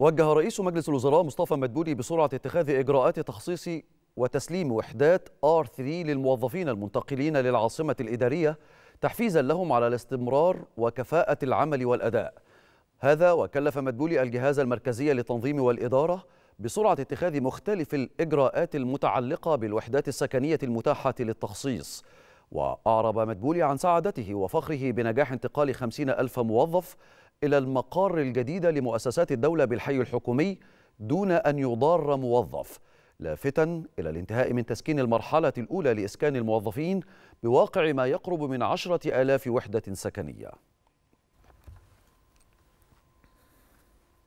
وجه رئيس مجلس الوزراء مصطفى مدبولي بسرعة اتخاذ إجراءات تخصيص وتسليم وحدات R3 للموظفين المنتقلين للعاصمة الإدارية تحفيزا لهم على الاستمرار وكفاءة العمل والأداء هذا وكلف مدبولي الجهاز المركزي للتنظيم والإدارة بسرعة اتخاذ مختلف الإجراءات المتعلقة بالوحدات السكنية المتاحة للتخصيص وأعرب مدبولي عن سعادته وفخره بنجاح انتقال خمسين ألف موظف إلى المقار الجديد لمؤسسات الدولة بالحي الحكومي دون أن يضار موظف لافتا إلى الانتهاء من تسكين المرحلة الأولى لإسكان الموظفين بواقع ما يقرب من عشرة آلاف وحدة سكنية